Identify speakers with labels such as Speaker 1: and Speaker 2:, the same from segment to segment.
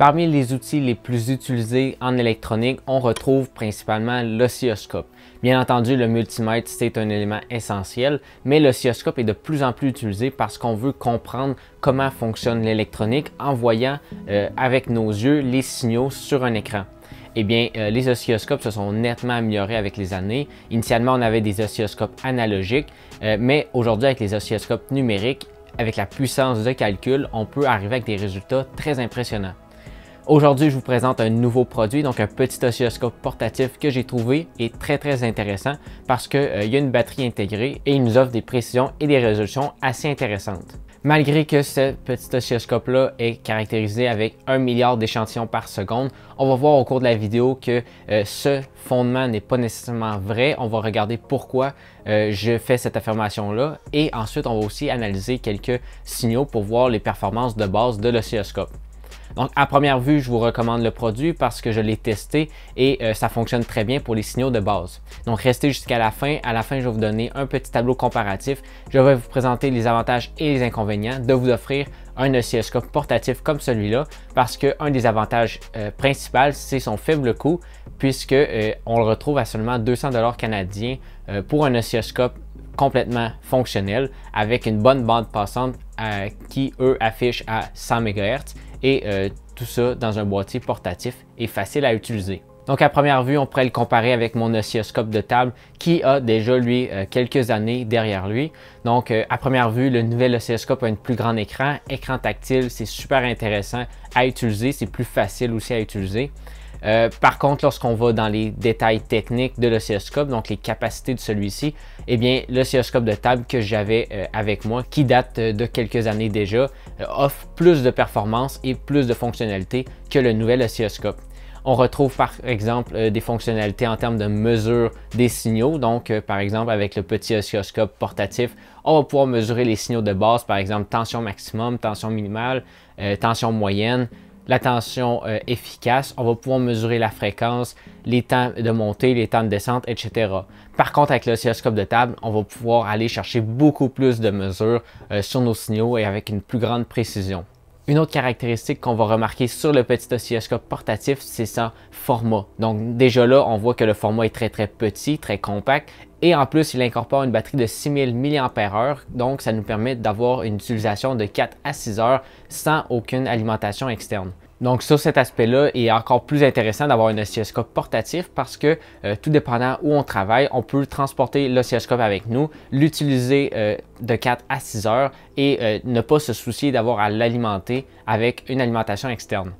Speaker 1: Parmi les outils les plus utilisés en électronique, on retrouve principalement l'oscilloscope. Bien entendu, le multimètre, c'est un élément essentiel, mais l'oscilloscope est de plus en plus utilisé parce qu'on veut comprendre comment fonctionne l'électronique en voyant euh, avec nos yeux les signaux sur un écran eh bien, euh, les oscilloscopes se sont nettement améliorés avec les années. Initialement, on avait des oscilloscopes analogiques, euh, mais aujourd'hui, avec les oscilloscopes numériques, avec la puissance de calcul, on peut arriver avec des résultats très impressionnants. Aujourd'hui, je vous présente un nouveau produit, donc un petit oscilloscope portatif que j'ai trouvé et très très intéressant parce qu'il euh, y a une batterie intégrée et il nous offre des précisions et des résolutions assez intéressantes. Malgré que ce petit oscilloscope-là est caractérisé avec un milliard d'échantillons par seconde, on va voir au cours de la vidéo que euh, ce fondement n'est pas nécessairement vrai. On va regarder pourquoi euh, je fais cette affirmation-là et ensuite on va aussi analyser quelques signaux pour voir les performances de base de l'oscilloscope. Donc, à première vue, je vous recommande le produit parce que je l'ai testé et euh, ça fonctionne très bien pour les signaux de base. Donc, restez jusqu'à la fin. À la fin, je vais vous donner un petit tableau comparatif. Je vais vous présenter les avantages et les inconvénients de vous offrir un oscilloscope portatif comme celui-là parce qu'un des avantages euh, principaux, c'est son faible coût puisque euh, on le retrouve à seulement 200 dollars canadiens pour un oscilloscope complètement fonctionnel avec une bonne bande passante qui, eux, affichent à 100 MHz et euh, tout ça dans un boîtier portatif et facile à utiliser. Donc à première vue, on pourrait le comparer avec mon oscilloscope de table qui a déjà lui euh, quelques années derrière lui. Donc euh, à première vue, le nouvel oscilloscope a un plus grand écran, écran tactile, c'est super intéressant à utiliser, c'est plus facile aussi à utiliser. Euh, par contre, lorsqu'on va dans les détails techniques de l'oscilloscope, donc les capacités de celui-ci, eh bien, l'oscilloscope de table que j'avais euh, avec moi, qui date euh, de quelques années déjà, offre plus de performances et plus de fonctionnalités que le nouvel oscilloscope. On retrouve par exemple des fonctionnalités en termes de mesure des signaux. Donc, par exemple, avec le petit oscilloscope portatif, on va pouvoir mesurer les signaux de base, par exemple tension maximum, tension minimale, tension moyenne, la tension euh, efficace, on va pouvoir mesurer la fréquence, les temps de montée, les temps de descente, etc. Par contre, avec l'oscilloscope de table, on va pouvoir aller chercher beaucoup plus de mesures euh, sur nos signaux et avec une plus grande précision. Une autre caractéristique qu'on va remarquer sur le petit oscilloscope portatif, c'est son format. Donc déjà là, on voit que le format est très très petit, très compact et en plus, il incorpore une batterie de 6000 mAh, donc ça nous permet d'avoir une utilisation de 4 à 6 heures sans aucune alimentation externe. Donc sur cet aspect-là, il est encore plus intéressant d'avoir un oscilloscope portatif parce que euh, tout dépendant où on travaille, on peut transporter l'oscilloscope avec nous, l'utiliser euh, de 4 à 6 heures et euh, ne pas se soucier d'avoir à l'alimenter avec une alimentation externe.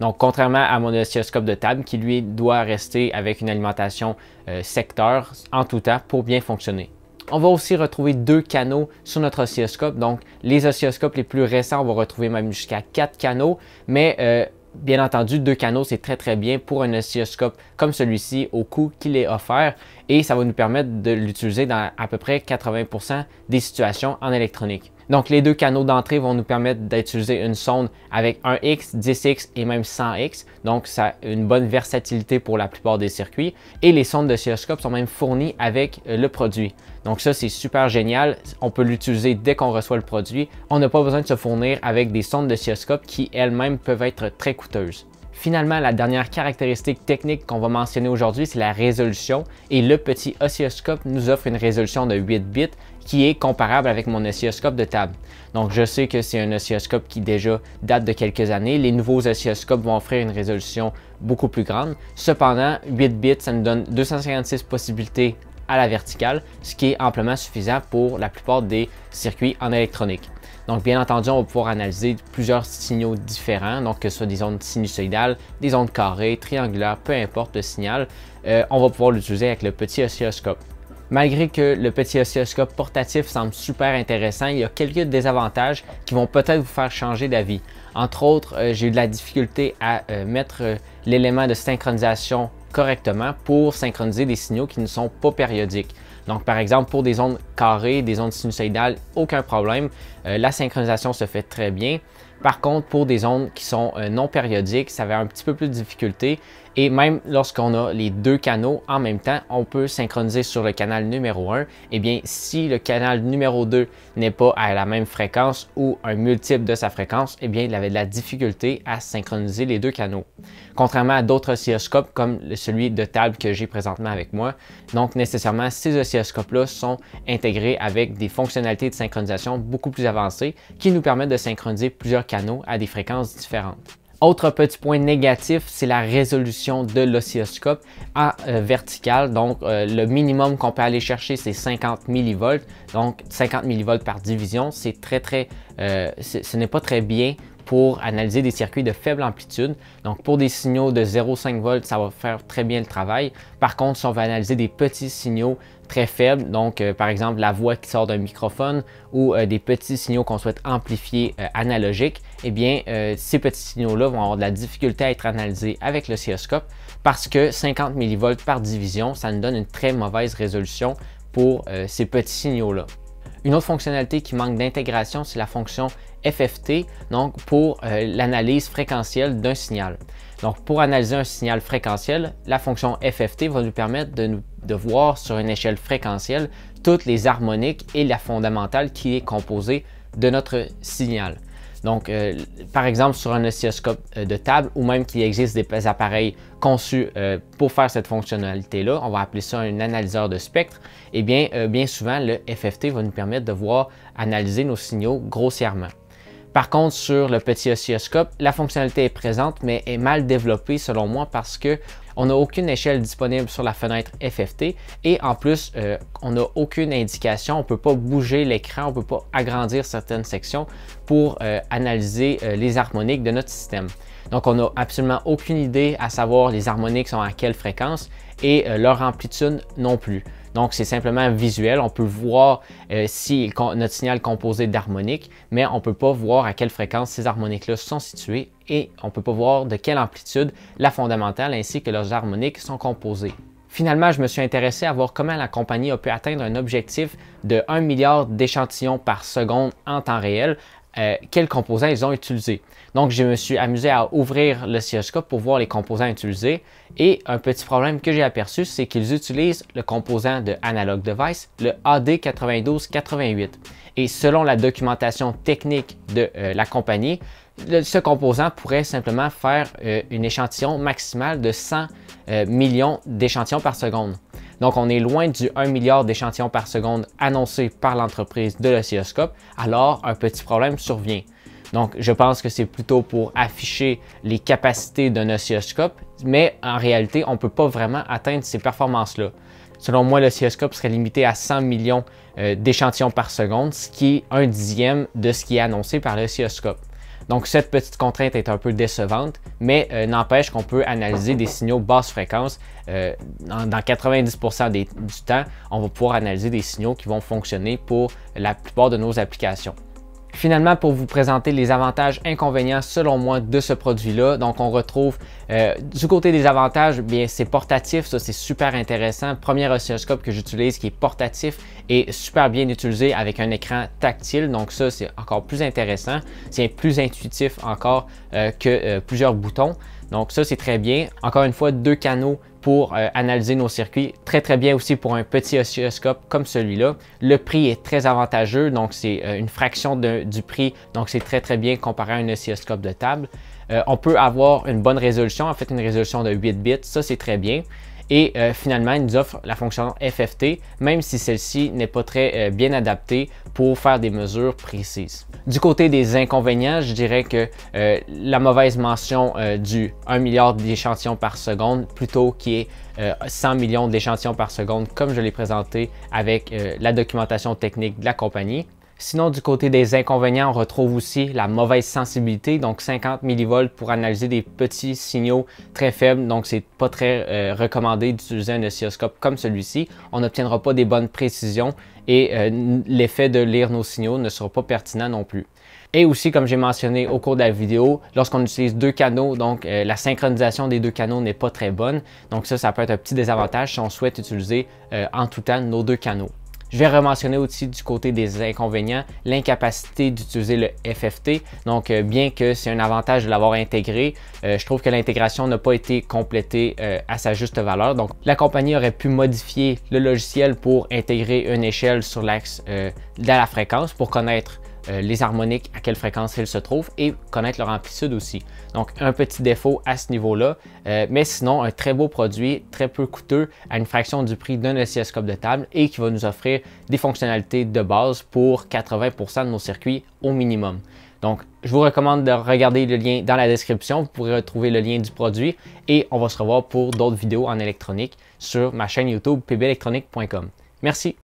Speaker 1: Donc contrairement à mon oscilloscope de table qui lui doit rester avec une alimentation secteur en tout temps pour bien fonctionner. On va aussi retrouver deux canaux sur notre oscilloscope. Donc, les oscilloscopes les plus récents, on va retrouver même jusqu'à quatre canaux. Mais euh, bien entendu, deux canaux, c'est très très bien pour un oscilloscope comme celui-ci au coût qu'il est offert. Et ça va nous permettre de l'utiliser dans à peu près 80% des situations en électronique. Donc les deux canaux d'entrée vont nous permettre d'utiliser une sonde avec 1X, 10X et même 100X. Donc ça a une bonne versatilité pour la plupart des circuits. Et les sondes d'oscilloscope sont même fournies avec euh, le produit. Donc ça, c'est super génial. On peut l'utiliser dès qu'on reçoit le produit. On n'a pas besoin de se fournir avec des sondes d'oscilloscope qui elles-mêmes peuvent être très coûteuses. Finalement, la dernière caractéristique technique qu'on va mentionner aujourd'hui, c'est la résolution. Et le petit oscilloscope nous offre une résolution de 8 bits, qui est comparable avec mon oscilloscope de table. Donc je sais que c'est un oscilloscope qui déjà date de quelques années. Les nouveaux oscilloscopes vont offrir une résolution beaucoup plus grande. Cependant, 8 bits, ça nous donne 256 possibilités à la verticale, ce qui est amplement suffisant pour la plupart des circuits en électronique. Donc bien entendu, on va pouvoir analyser plusieurs signaux différents, donc que ce soit des ondes sinusoïdales, des ondes carrées, triangulaires, peu importe le signal, euh, on va pouvoir l'utiliser avec le petit oscilloscope. Malgré que le petit oscilloscope portatif semble super intéressant, il y a quelques désavantages qui vont peut-être vous faire changer d'avis. Entre autres, euh, j'ai eu de la difficulté à euh, mettre euh, l'élément de synchronisation correctement pour synchroniser des signaux qui ne sont pas périodiques. Donc par exemple, pour des ondes carrées, des ondes sinusoïdales, aucun problème, la synchronisation se fait très bien. Par contre, pour des ondes qui sont non périodiques, ça avait un petit peu plus de difficulté et même lorsqu'on a les deux canaux en même temps, on peut synchroniser sur le canal numéro 1. Et eh bien, si le canal numéro 2 n'est pas à la même fréquence ou un multiple de sa fréquence, eh bien, il avait de la difficulté à synchroniser les deux canaux. Contrairement à d'autres oscilloscopes comme celui de table que j'ai présentement avec moi. Donc, nécessairement, ces oscilloscopes-là sont intégrés avec des fonctionnalités de synchronisation beaucoup plus avancées qui nous permettent de synchroniser plusieurs canaux à des fréquences différentes. Autre petit point négatif, c'est la résolution de l'oscilloscope à euh, vertical. Donc, euh, le minimum qu'on peut aller chercher, c'est 50 millivolts. Donc, 50 millivolts par division, c'est très, très, euh, ce n'est pas très bien pour analyser des circuits de faible amplitude. Donc pour des signaux de 0,5 volts, ça va faire très bien le travail. Par contre, si on veut analyser des petits signaux très faibles, donc euh, par exemple la voix qui sort d'un microphone ou euh, des petits signaux qu'on souhaite amplifier euh, analogiques, eh bien ces petits signaux-là vont avoir de la difficulté à être analysés avec l'oscilloscope parce que 50 mV par division, ça nous donne une très mauvaise résolution pour ces petits signaux-là. Une autre fonctionnalité qui manque d'intégration, c'est la fonction FFT, donc pour euh, l'analyse fréquentielle d'un signal. Donc pour analyser un signal fréquentiel, la fonction FFT va nous permettre de voir sur une échelle fréquentielle toutes les harmoniques et la fondamentale qui est composée de notre signal. Donc, euh, par exemple, sur un oscilloscope euh, de table ou même qu'il existe des appareils conçus euh, pour faire cette fonctionnalité-là, on va appeler ça un analyseur de spectre, eh bien, bien souvent, le FFT va nous permettre de voir analyser nos signaux grossièrement. Par contre, sur le petit oscilloscope, la fonctionnalité est présente, mais est mal développée selon moi parce que on n'a aucune échelle disponible sur la fenêtre FFT et en plus, euh, on n'a aucune indication. On ne peut pas bouger l'écran, on ne peut pas agrandir certaines sections pour euh, analyser euh, les harmoniques de notre système. Donc, on n'a absolument aucune idée à savoir les harmoniques sont à quelle fréquence et leur amplitude non plus. Donc, c'est simplement visuel. On peut voir si notre signal est composé d'harmoniques, mais on ne peut pas voir à quelle fréquence ces harmoniques-là sont situées et on peut pas voir de quelle amplitude la fondamentale ainsi que leurs harmoniques sont composées. Finalement, je me suis intéressé à voir comment la compagnie a pu atteindre un objectif de 1 milliard d'échantillons par seconde en temps réel, euh, quels composants ils ont utilisés. Donc, je me suis amusé à ouvrir le l'oscilloscope pour voir les composants utilisés et un petit problème que j'ai aperçu, c'est qu'ils utilisent le composant de Analog Device, le AD9288. Et selon la documentation technique de euh, la compagnie, ce composant pourrait simplement faire euh, une échantillon maximale de 100 euh, millions d'échantillons par seconde. Donc, on est loin du 1 milliard d'échantillons par seconde annoncé par l'entreprise de l'oscilloscope, alors un petit problème survient. Donc, je pense que c'est plutôt pour afficher les capacités d'un oscilloscope, mais en réalité, on ne peut pas vraiment atteindre ces performances-là. Selon moi, l'oscilloscope serait limité à 100 millions euh, d'échantillons par seconde, ce qui est un dixième de ce qui est annoncé par l'oscilloscope. Donc cette petite contrainte est un peu décevante, mais euh, n'empêche qu'on peut analyser des signaux basse fréquence. Euh, dans, 90% du temps, on va pouvoir analyser des signaux qui vont fonctionner pour la plupart de nos applications. Finalement, pour vous présenter les avantages inconvénients selon moi de ce produit-là, donc on retrouve euh, du côté des avantages, bien c'est portatif, ça c'est super intéressant. Premier oscilloscope que j'utilise qui est portatif et super bien utilisé avec un écran tactile, donc ça c'est encore plus intéressant. C'est plus intuitif encore euh, que euh, plusieurs boutons. Donc ça, c'est très bien. Encore une fois, deux canaux pour euh, analyser nos circuits. Très très bien aussi pour un petit oscilloscope comme celui-là. Le prix est très avantageux, donc c'est euh, une fraction du prix, donc c'est très très bien comparé à un oscilloscope de table. Euh, on peut avoir une bonne résolution, en fait une résolution de 8 bits, ça c'est très bien. Et euh, finalement, il nous offre la fonction FFT, même si celle-ci n'est pas très euh, bien adaptée pour faire des mesures précises. Du côté des inconvénients, je dirais que euh, la mauvaise mention du 1 milliard d'échantillons par seconde, plutôt y est 100 millions d'échantillons par seconde, comme je l'ai présenté avec la documentation technique de la compagnie, Sinon, du côté des inconvénients, on retrouve aussi la mauvaise sensibilité, donc 50 millivolts pour analyser des petits signaux très faibles, donc c'est pas très euh, recommandé d'utiliser un oscilloscope comme celui-ci. On n'obtiendra pas des bonnes précisions et euh, l'effet de lire nos signaux ne sera pas pertinent non plus. Et aussi, comme j'ai mentionné au cours de la vidéo, lorsqu'on utilise deux canaux, donc euh, la synchronisation des deux canaux n'est pas très bonne. Donc ça, ça peut être un petit désavantage si on souhaite utiliser en tout temps nos deux canaux. Je vais rementionner aussi du côté des inconvénients l'incapacité d'utiliser le FFT. Donc, euh, bien que c'est un avantage de l'avoir intégré, euh, je trouve que l'intégration n'a pas été complétée euh, à sa juste valeur. Donc, la compagnie aurait pu modifier le logiciel pour intégrer une échelle sur l'axe de la fréquence pour connaître euh, les harmoniques, à quelle fréquence ils se trouvent et connaître leur amplitude aussi. Donc, un petit défaut à ce niveau-là, euh, mais sinon, un très beau produit, très peu coûteux, à une fraction du prix d'un oscilloscope de table et qui va nous offrir des fonctionnalités de base pour 80% de nos circuits au minimum. Donc, je vous recommande de regarder le lien dans la description. Vous pourrez retrouver le lien du produit et on va se revoir pour d'autres vidéos en électronique sur ma chaîne YouTube pbelectronique.com. Merci.